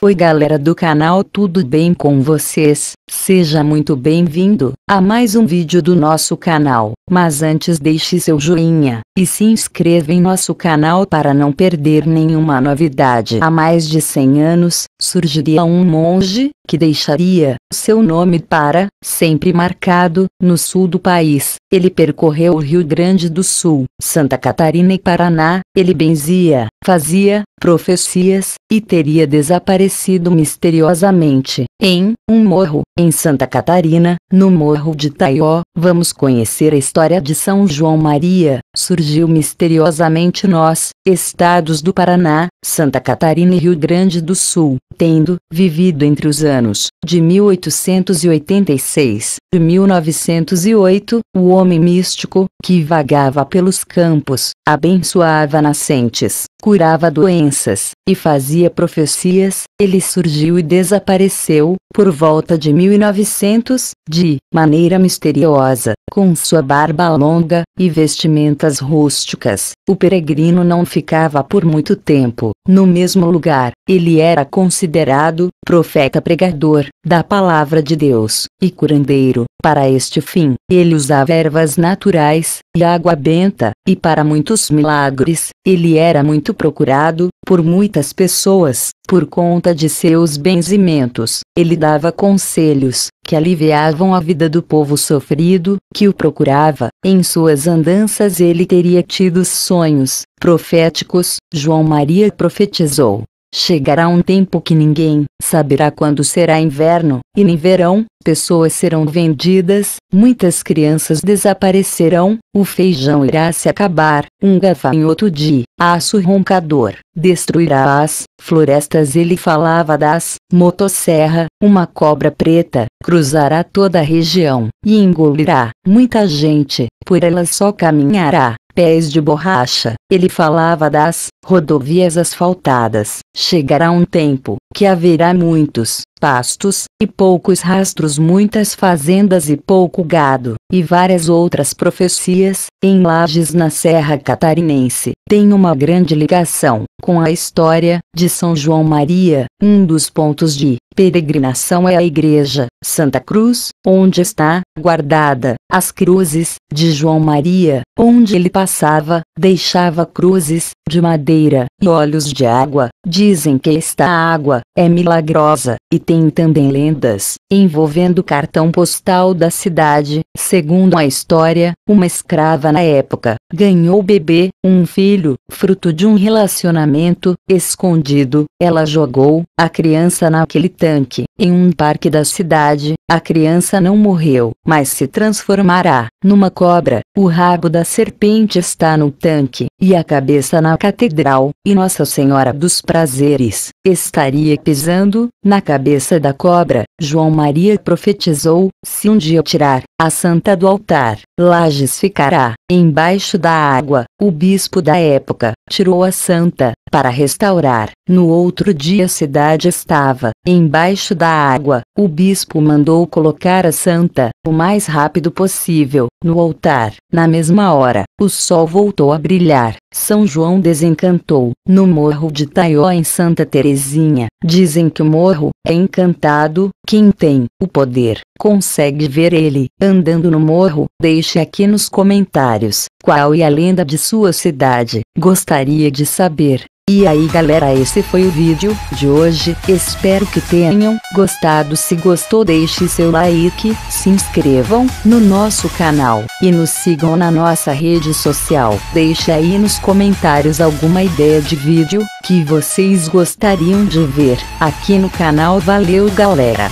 Oi galera do canal tudo bem com vocês? Seja muito bem-vindo a mais um vídeo do nosso canal, mas antes deixe seu joinha e se inscreva em nosso canal para não perder nenhuma novidade. Há mais de 100 anos, surgiria um monge que deixaria seu nome para sempre marcado no sul do país. Ele percorreu o Rio Grande do Sul, Santa Catarina e Paraná. Ele benzia, fazia profecias e teria desaparecido misteriosamente em um morro em Santa Catarina, no Morro de Taió, vamos conhecer a história de São João Maria. Surgiu misteriosamente nós, estados do Paraná, Santa Catarina e Rio Grande do Sul, tendo vivido entre os anos de 1886 e 1908, o homem místico, que vagava pelos campos, abençoava nascentes, curava doenças e fazia profecias, ele surgiu e desapareceu por volta de 1886. 1900, de maneira misteriosa, com sua barba longa e vestimentas rústicas, o peregrino não ficava por muito tempo no mesmo lugar, ele era considerado profeta pregador da palavra de Deus e curandeiro. Para este fim, ele usava ervas naturais e água benta, e para muitos milagres, ele era muito procurado por muitas pessoas por conta de seus benzimentos. Ele dava conselhos que aliviavam a vida do povo sofrido que o procurava. Em suas andanças ele teria tido sonhos proféticos. João Maria profetizou Chegará um tempo que ninguém saberá quando será inverno, e nem verão, pessoas serão vendidas, muitas crianças desaparecerão, o feijão irá se acabar, um gafanhoto de aço roncador destruirá as florestas. Ele falava das motosserra, uma cobra preta cruzará toda a região e engolirá muita gente, por ela só caminhará papéis de borracha. Ele falava das rodovias asfaltadas. Chegará um tempo que haverá muitos pastos, e poucos rastros, muitas fazendas e pouco gado, e várias outras profecias, em Lages na Serra Catarinense, tem uma grande ligação com a história de São João Maria. Um dos pontos de peregrinação é a igreja Santa Cruz, onde está guardada as cruzes de João Maria, onde ele passava, deixava cruzes de madeira e olhos de água. Dizem que esta água é milagrosa, e tem também lendas, envolvendo o cartão postal da cidade. Segundo a história, uma escrava na época ganhou bebê, um filho, fruto de um relacionamento escondido. Ela jogou a criança naquele tanque, em um parque da cidade. A criança não morreu, mas se transformará numa cobra. O rabo da serpente está no tanque, e a cabeça na catedral, e Nossa Senhora dos Prazeres estaria pisando na cabeça da cobra, João Maria profetizou: se um dia tirar a santa do altar, Lages ficará embaixo da água. O bispo da época tirou a santa, para restaurar. No outro dia a cidade estava embaixo da água. O bispo mandou colocar a santa, o mais rápido possível, no altar. Na mesma hora, o sol voltou a brilhar. São João desencantou. No morro de Taió em Santa Teresinha, dizem que o morro é encantado, quem tem o poder, consegue ver ele andando no morro? Deixe aqui nos comentários qual é a lenda de sua cidade. Gostaria de saber. E aí galera esse foi o vídeo de hoje, espero que tenham gostado, se gostou deixe seu like, se inscrevam no nosso canal, e nos sigam na nossa rede social, deixe aí nos comentários alguma ideia de vídeo, que vocês gostariam de ver, aqui no canal valeu galera!